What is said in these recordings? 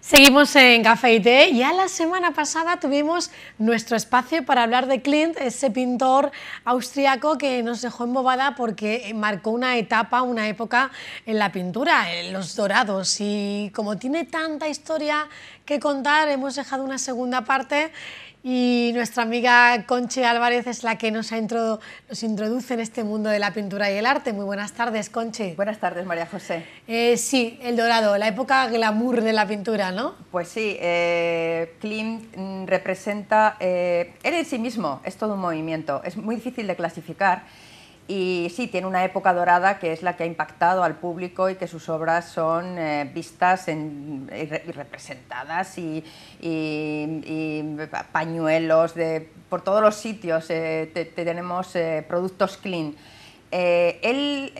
Seguimos en Café y Té. Ya la semana pasada tuvimos nuestro espacio para hablar de Clint, ese pintor austriaco que nos dejó embobada porque marcó una etapa, una época en la pintura, en los dorados. Y como tiene tanta historia que contar, hemos dejado una segunda parte y nuestra amiga Conche Álvarez es la que nos, introduce en este mundo de la pintura y el arte. Muy buenas tardes, Conche. Buenas tardes, María José. Eh, sí, El Dorado, la época glamour de la pintura, ¿no? Pues sí, eh, mm, representa... Eh, él en sí mismo es todo un movimiento, es muy difícil de clasificar y sí, tiene una época dorada que es la que ha impactado al público y que sus obras son eh, vistas y, representadas y, pañuelos de, por todos los sitios. Eh, tenemos eh, productos clean. Él,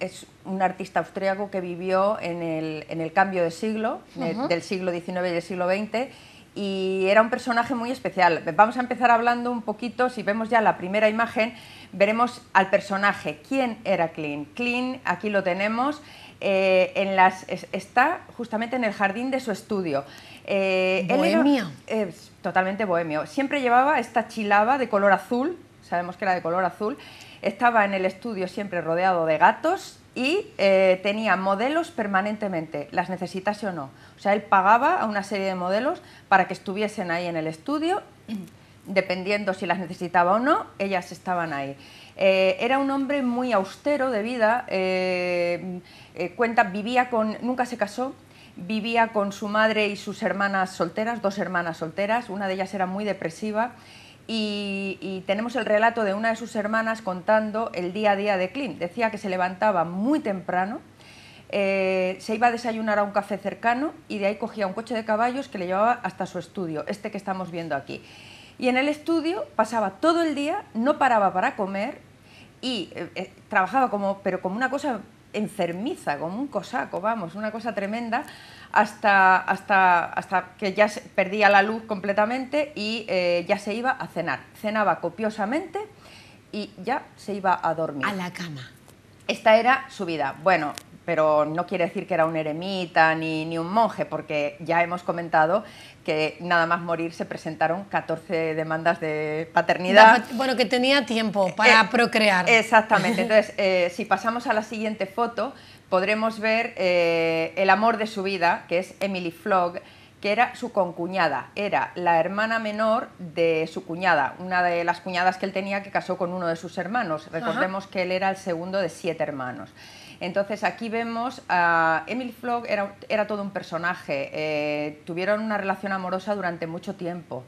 es un artista austríaco que vivió en el, cambio de siglo, del siglo XIX y del siglo XX y era un personaje muy especial. Vamos a empezar hablando un poquito, si vemos ya la primera imagen, veremos al personaje. ¿Quién era Clean? Clean, aquí lo tenemos, eh, en las, está justamente en el jardín de su estudio. Eh, bohemio. Él es totalmente bohemio. Siempre llevaba esta chilaba de color azul, sabemos que era de color azul, estaba en el estudio siempre rodeado de gatos y eh, tenía modelos permanentemente, las necesitase o no. O sea, él pagaba a una serie de modelos para que estuviesen ahí en el estudio, dependiendo si las necesitaba o no, ellas estaban ahí. Eh, era un hombre muy austero de vida, eh, cuenta, vivía con, nunca se casó, vivía con su madre y sus hermanas solteras, dos hermanas solteras, una de ellas era muy depresiva y, tenemos el relato de una de sus hermanas contando el día a día de Clint. Decía que se levantaba muy temprano, eh, se iba a desayunar a un café cercano y de ahí cogía un coche de caballos que le llevaba hasta su estudio, este que estamos viendo aquí. Y en el estudio pasaba todo el día, no paraba para comer y eh, eh, trabajaba como, pero como una cosa enfermiza, como un cosaco, vamos, una cosa tremenda, hasta, hasta, hasta que ya perdía la luz completamente y eh, ya se iba a cenar. Cenaba copiosamente y ya se iba a dormir. A la cama. Esta era su vida. Bueno, pero no quiere decir que era un eremita ni, un monje, porque ya hemos comentado que nada más morir se presentaron 14 demandas de paternidad. bueno, que tenía tiempo para eh, procrear. Exactamente. Entonces, eh, si pasamos a la siguiente foto, podremos ver eh, el amor de su vida, que es Emily Flog, que era su concuñada, era la hermana menor de su cuñada, una de las cuñadas que él tenía que casó con uno de sus hermanos. Recordemos que él era el segundo de siete hermanos. Entonces aquí vemos a Emily Flog era, todo un personaje, eh, tuvieron una relación amorosa durante mucho tiempo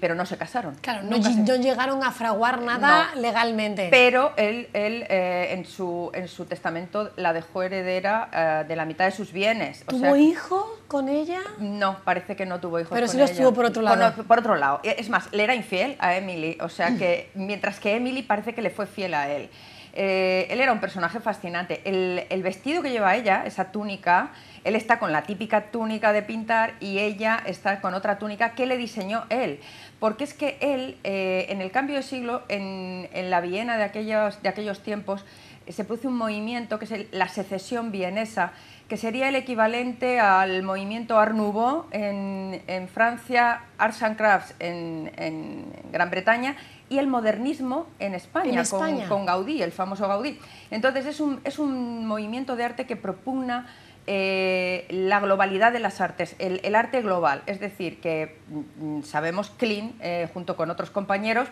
pero no se casaron. Claro, no, llegaron a fraguar nada legalmente. Pero él, él eh, en, su, en su testamento la dejó heredera eh, de la mitad de sus bienes. ¿Tuvo hijo con ella? No, parece que no tuvo hijos pero con sí los ella. tuvo por otro lado. por, otro lado. Es más, le era infiel a Emily, o sea que mientras que Emily parece que le fue fiel a él. Eh, él era un personaje fascinante. El, vestido que lleva ella, esa túnica, él está con la típica túnica de pintar y ella está con otra túnica que le diseñó él. Porque es que él, eh, en el cambio de siglo, en, la Viena de aquellos, de aquellos tiempos, se produce un movimiento que es la secesión vienesa que sería el equivalente al movimiento Art Nouveau en, Francia, Arts and Crafts en, Gran Bretaña y el modernismo en España, Con, Gaudí, el famoso Gaudí. Entonces es un, movimiento de arte que propugna eh, la globalidad de las artes, el, arte global, es decir, que mm, sabemos Klein, eh, junto con otros compañeros,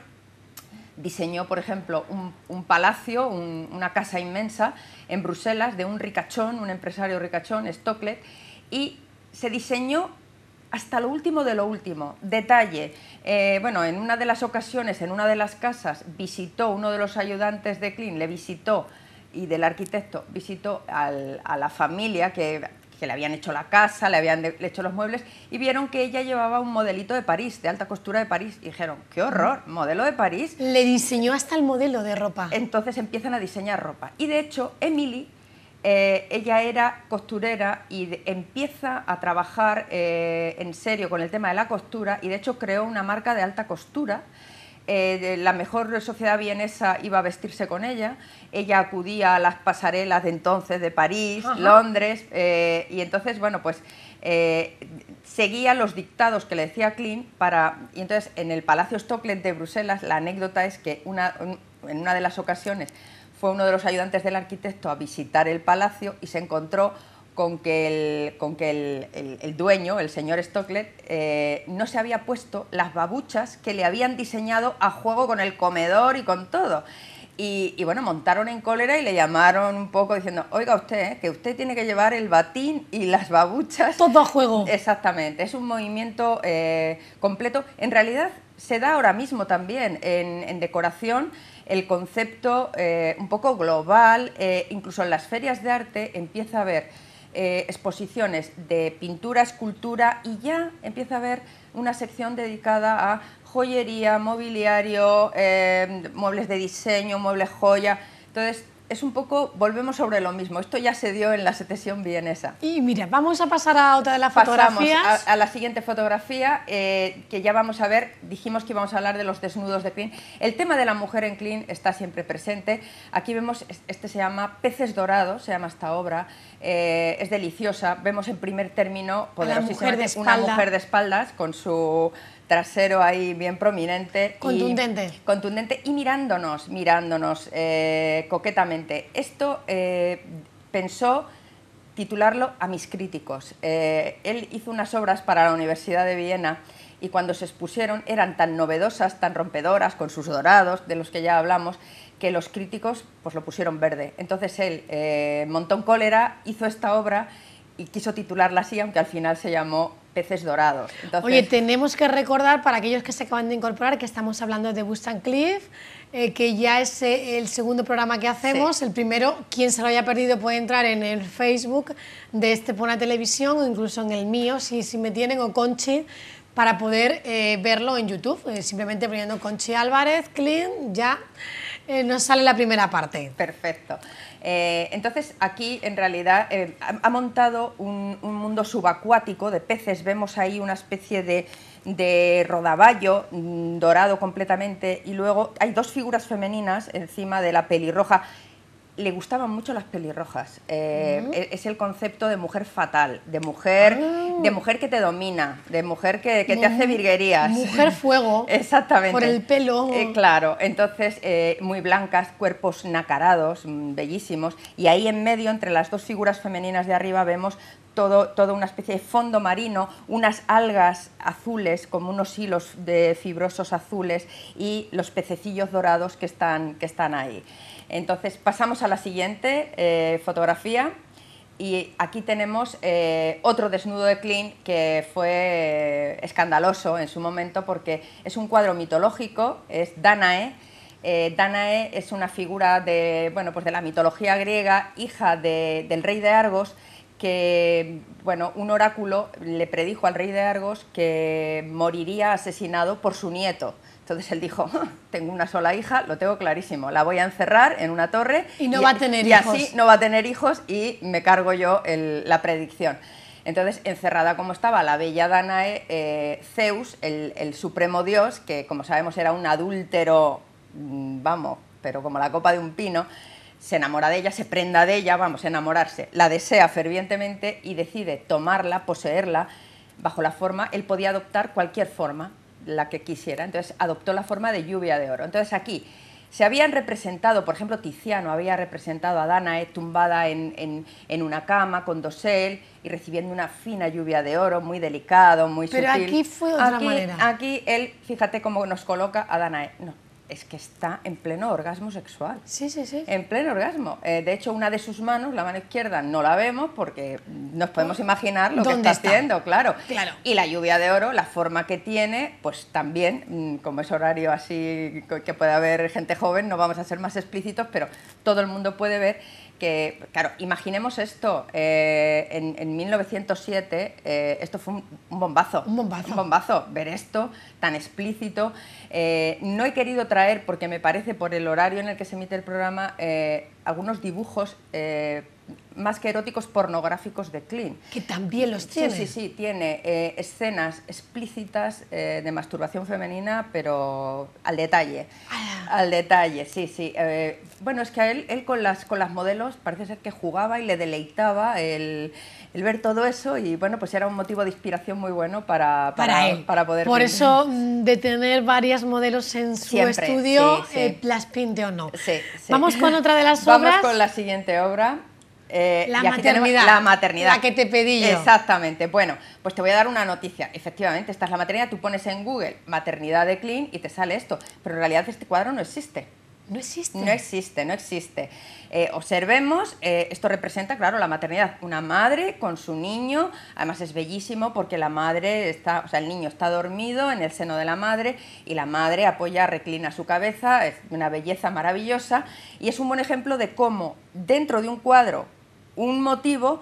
diseñó, por ejemplo, un, palacio, una casa inmensa en Bruselas de un ricachón, un empresario ricachón, Stocklet, y se diseñó hasta lo último de lo último, detalle. Eh, bueno, en una de las ocasiones, en una de las casas, visitó uno de los ayudantes de Klein, le visitó y del arquitecto visitó a la familia que que le habían hecho la casa, le habían hecho los muebles y vieron que ella llevaba un modelito de París, de alta costura de París. dijeron, qué horror, modelo de París. Le diseñó hasta el modelo de ropa. Entonces empiezan a diseñar ropa. Y de hecho, Emily, eh, ella era costurera y empieza a trabajar eh, en serio con el tema de la costura y de hecho creó una marca de alta costura eh, la mejor sociedad vienesa iba a vestirse con ella, ella acudía a las pasarelas de entonces de París, Londres, eh, y entonces, bueno, pues eh, seguía los dictados que le decía Klein para... Y entonces en el Palacio stockland de Bruselas, la anécdota es que una, en una de las ocasiones fue uno de los ayudantes del arquitecto a visitar el palacio y se encontró con que el, con que el, dueño, el señor Stocklet, eh, no se había puesto las babuchas que le habían diseñado a juego con el comedor y con todo. Y, bueno, montaron en cólera y le llamaron un poco diciendo, oiga usted, eh, que usted tiene que llevar el batín y las babuchas. Todo a juego. Exactamente, es un movimiento eh, completo. En realidad se da ahora mismo también en, en decoración el concepto un poco global, incluso en las ferias de arte empieza a haber eh, exposiciones de pintura, escultura y ya empieza a haber una sección dedicada a joyería, mobiliario, eh, muebles de diseño, muebles joya. Entonces, es un poco, volvemos sobre lo mismo. Esto ya se dio en la secesión vienesa. Y mira, vamos a pasar a otra de las fotografías. a, la siguiente fotografía, eh, que ya vamos a ver, dijimos que íbamos a hablar de los desnudos de Klein. El tema de la mujer en Klein está siempre presente. Aquí vemos, este se llama Peces Dorados, se llama esta obra. Eh, es deliciosa. Vemos en primer término poderosísima una mujer de espaldas con su trasero ahí bien prominente. Contundente. Y, contundente y mirándonos, mirándonos eh, coquetamente. Esto eh, pensó titularlo a mis críticos. Eh, él hizo unas obras para la Universidad de Viena y cuando se expusieron eran tan novedosas, tan rompedoras, con sus dorados, de los que ya hablamos, que los críticos pues lo pusieron verde. Entonces él eh, montó en cólera, hizo esta obra y quiso titularla así, aunque al final se llamó Peces Dorados. Oye, tenemos que recordar para aquellos que se acaban de incorporar que estamos hablando de Bustan Cliff, eh, que ya es eh, el segundo programa que hacemos. El primero, quien se lo haya perdido puede entrar en el Facebook de este Pona Televisión o incluso en el mío, si, me tienen, o Conchi, para poder eh, verlo en YouTube. simplemente poniendo Conchi Álvarez, Clint, ya nos sale la primera parte. Perfecto. Eh, entonces, aquí en realidad eh, ha, montado un, mundo subacuático de peces. Vemos ahí una especie de, de rodaballo mm, dorado completamente y luego hay dos figuras femeninas encima de la pelirroja le gustaban mucho las pelirrojas. Eh, e-, es el concepto de mujer fatal, de mujer, ah. de mujer que te domina, de mujer que, te hace virguerías. Mujer fuego. Exactamente. Por el pelo. Eh, claro, entonces eh, muy blancas, cuerpos nacarados, mm, bellísimos. Y ahí en medio, entre las dos figuras femeninas de arriba, vemos todo, toda una especie de fondo marino, unas algas azules como unos hilos de fibrosos azules y los pececillos dorados que están, que están ahí. Entonces pasamos a la siguiente eh, fotografía y aquí tenemos eh, otro desnudo de Klein que fue eh, escandaloso en su momento porque es un cuadro mitológico, es Danae. Danae es una figura de, bueno, pues de la mitología griega, hija del rey de Argos, que, bueno, un oráculo le predijo al rey de Argos que moriría asesinado por su nieto. Entonces él dijo, ah, tengo una sola hija, lo tengo clarísimo, la voy a encerrar en una torre y no va a tener y así no va a tener hijos y me cargo yo la predicción. Entonces, encerrada como estaba la bella Danae, eh, Zeus, el, el supremo dios, que como sabemos era un adúltero, mm, vamos, pero como la copa de un pino, se enamora de ella, se prenda de ella, vamos, enamorarse, la desea fervientemente y decide tomarla, poseerla, bajo la forma, él podía adoptar cualquier forma, la que quisiera, entonces adoptó la forma de lluvia de oro. Entonces aquí se habían representado, por ejemplo, Tiziano había representado a Danae tumbada en, una cama con dosel y recibiendo una fina lluvia de oro, muy delicado, muy sutil. Pero aquí fue otra manera. Aquí él, fíjate cómo nos coloca a Danae es que está en pleno orgasmo sexual. Sí, sí, sí. En pleno orgasmo. Eh, de hecho, una de sus manos, la mano izquierda, no la vemos porque nos podemos oh, imaginar lo que está, haciendo, claro. Y la lluvia de oro, la forma que tiene, pues también, mm, como es horario así que puede haber gente joven, no vamos a ser más explícitos, pero todo el mundo puede ver claro, imaginemos esto, eh, en, 1907 eh, esto fue un, bombazo. Un bombazo. ver esto tan explícito. Eh, no he querido traer, porque me parece por el horario en el que se emite el programa, algunos dibujos más que eróticos, pornográficos de Clint. Que también los tiene. Sí, sí, sí, tiene escenas explícitas de masturbación femenina, pero al detalle. Al detalle, sí, sí. Eh, bueno, es que a él, él con, las, con las modelos parece ser que jugaba y le deleitaba el, ver todo eso y bueno, pues era un motivo de inspiración muy bueno para, para, él. poder... Por eso mm, de tener varias modelos en su estudio, eh, las pinte o no. Sí, Vamos con otra de las obras. Vamos con la siguiente obra. Eh, la, maternidad, la maternidad. que te pedí Exactamente. Bueno, pues te voy a dar una noticia. Efectivamente, esta es la maternidad. Tú pones en Google maternidad de Clean y te sale esto. Pero en realidad este cuadro no existe. No existe. No existe, no existe. Eh, observemos, eh, esto representa, claro, la maternidad. Una madre con su niño, además es bellísimo porque la madre está, o sea, el niño está dormido en el seno de la madre y la madre apoya, reclina su cabeza, es una belleza maravillosa y es un buen ejemplo de cómo dentro de un cuadro un motivo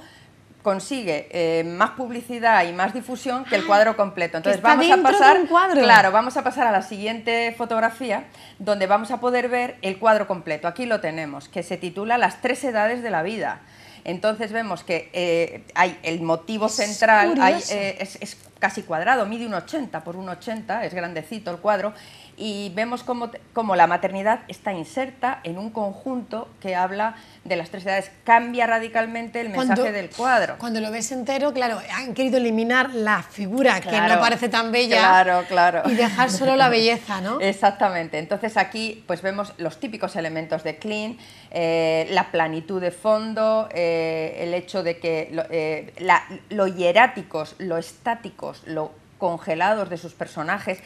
consigue eh, más publicidad y más difusión que el ah, cuadro completo. Entonces vamos a pasar, cuadro. claro, vamos a pasar a la siguiente fotografía donde vamos a poder ver el cuadro completo. Aquí lo tenemos, que se titula Las tres edades de la vida. Entonces vemos que eh, hay el motivo central, eh, es, es, casi cuadrado, mide un 80 por un 80, es grandecito el cuadro, y vemos cómo, la maternidad está inserta en un conjunto que habla de las tres edades. Cambia radicalmente el mensaje del cuadro. Cuando lo ves entero, claro, han querido eliminar la figura que no parece tan bella claro, claro. y dejar solo la belleza, ¿no? Exactamente. Entonces aquí pues vemos los típicos elementos de Clean, eh, la planitud de fondo, eh, el hecho de que eh, lo hieráticos, lo estáticos, lo congelados de sus personajes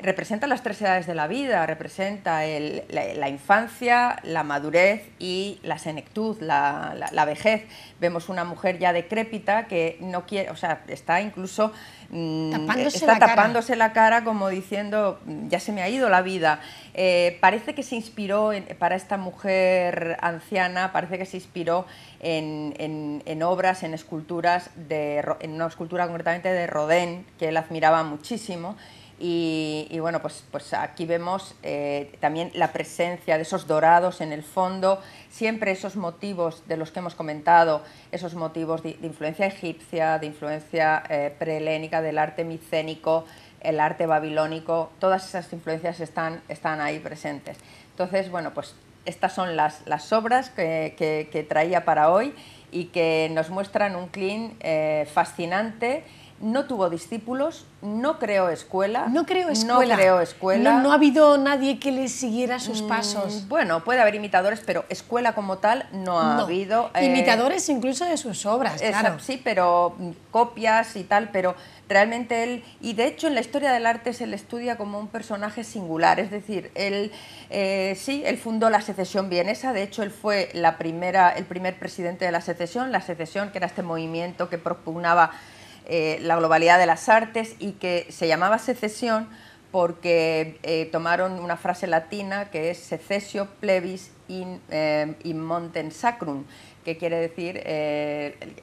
representa las tres edades de la vida, representa la, infancia, la madurez y la senectud, la, vejez. Vemos una mujer ya decrépita que no quiere, o sea, está incluso mm, tapándose, la cara como diciendo, mm, ya se me ha ido la vida. Eh, parece que se inspiró para esta mujer anciana, parece que se inspiró en, obras, en esculturas, de, en una escultura concretamente de Rodin, que él admiraba muchísimo y, bueno, pues, pues aquí vemos eh, también la presencia de esos dorados en el fondo, siempre esos motivos de los que hemos comentado, esos motivos de, influencia egipcia, de influencia eh, del arte micénico, el arte babilónico, todas esas influencias están, están ahí presentes. Entonces, bueno, pues estas son las, obras que, traía para hoy y que nos muestran un clean eh, fascinante no tuvo discípulos, no creó escuela. No creó escuela. No ha habido nadie que le siguiera sus mm, pasos. bueno, puede haber imitadores, pero escuela como tal no ha habido. Eh, imitadores incluso de sus obras, Sí, pero mm, copias y tal, pero realmente él, y de hecho en la historia del arte se le estudia como un personaje singular, es decir, él eh, sí, él fundó la secesión vienesa, de hecho él fue la primera, el primer presidente de la secesión, la secesión que era este movimiento que propugnaba eh, la globalidad de las artes y que se llamaba secesión porque eh, tomaron una frase latina que es secesio plebis in, eh, monte sacrum, que quiere decir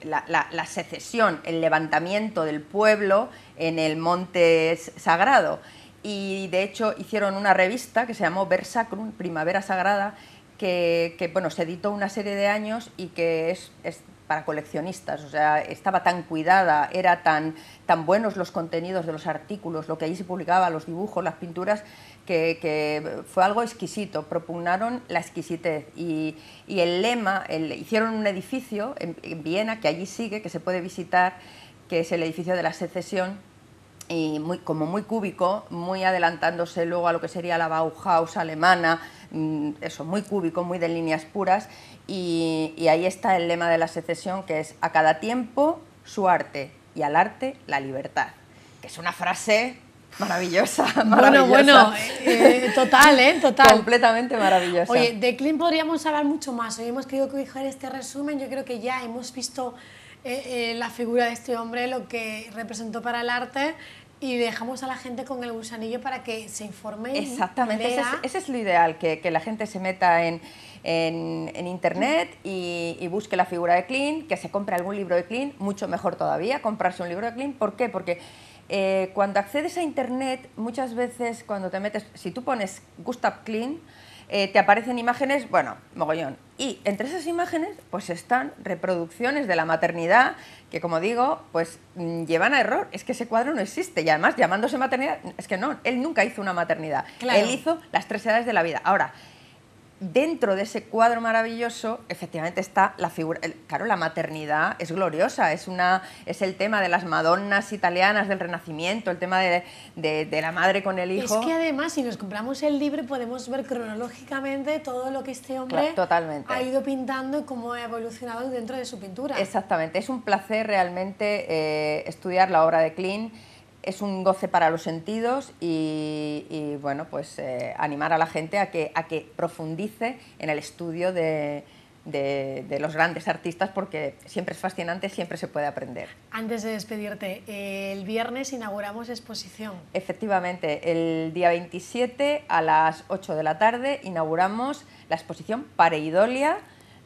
la, secesión, el levantamiento del pueblo en el monte sagrado. Y de hecho hicieron una revista que se llamó Versacrum, Primavera Sagrada, que, bueno, se editó una serie de años y que es para coleccionistas, o sea, estaba tan cuidada, era tan, tan buenos los contenidos de los artículos, lo que allí se publicaba, los dibujos, las pinturas, que, fue algo exquisito, propugnaron la exquisitez y, y el lema, hicieron un edificio en Viena que allí sigue, que se puede visitar, que es el edificio de la secesión, y eh, muy, como muy cúbico, muy adelantándose luego a lo que sería la Bauhaus alemana, mm, eso, muy cúbico, muy de líneas puras, y, ahí está el lema de la secesión, que es a cada tiempo su arte y al arte la libertad, que es una frase Maravillosa, maravillosa. Bueno, bueno, eh, eh, total, ¿eh? Total. Completamente maravillosa. Oye, de Klim podríamos hablar mucho más. Hoy hemos querido coger este resumen. Yo creo que ya hemos visto eh, eh, la figura de este hombre, lo que representó para el arte y dejamos a la gente con el gusanillo para que se informe. Exactamente, ese es, ese es, lo ideal, que, la gente se meta en, Internet y, busque la figura de Klein, que se compre algún libro de Klein, mucho mejor todavía comprarse un libro de Klein. ¿Por qué? Porque eh, cuando accedes a Internet, muchas veces cuando te metes, si tú pones Gustav Klein, eh, te aparecen imágenes, bueno, mogollón. Y entre esas imágenes, pues están reproducciones de la maternidad que, como digo, pues mm, llevan a error. Es que ese cuadro no existe. Y además, llamándose maternidad, es que no, él nunca hizo una maternidad. Él hizo las tres edades de la vida. Ahora, dentro de ese cuadro maravilloso, efectivamente está la figura, claro, la maternidad es gloriosa, es, una, es el tema de las madonnas italianas del Renacimiento, el tema de, la madre con el hijo. Es que además, si nos compramos el libro, podemos ver cronológicamente todo lo que este hombre ha ido pintando y cómo ha evolucionado dentro de su pintura. Exactamente, es un placer realmente eh, estudiar la obra de Klein es un goce para los sentidos y, bueno, pues eh, animar a la gente a que, a que profundice en el estudio de, los grandes artistas porque siempre es fascinante, siempre se puede aprender. Antes de despedirte, el viernes inauguramos exposición. Efectivamente, el día 27 a las 8 de la tarde inauguramos la exposición Pareidolia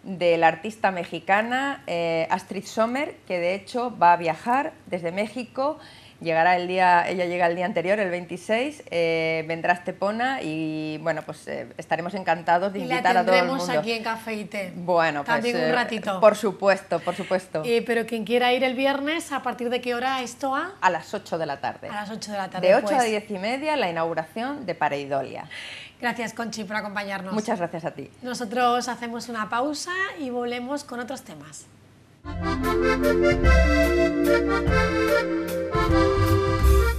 de la artista mexicana eh, Astrid Sommer, que de hecho va a viajar desde México Llegará el día, ella llega el día anterior, el 26, eh, vendrá Estepona y bueno, pues eh, estaremos encantados de invitar a todo el mundo. la aquí en Café y Té. Bueno, pues, También un eh, ratito. Por supuesto, por supuesto. Eh, pero quien quiera ir el viernes, ¿a partir de qué hora esto a? A las 8 de la tarde. A las 8 de la tarde, De 8 a 10 pues. y media, la inauguración de Pareidolia. Gracias, Conchi, por acompañarnos. Muchas gracias a ti. Nosotros hacemos una pausa y volvemos con otros temas. Thank you.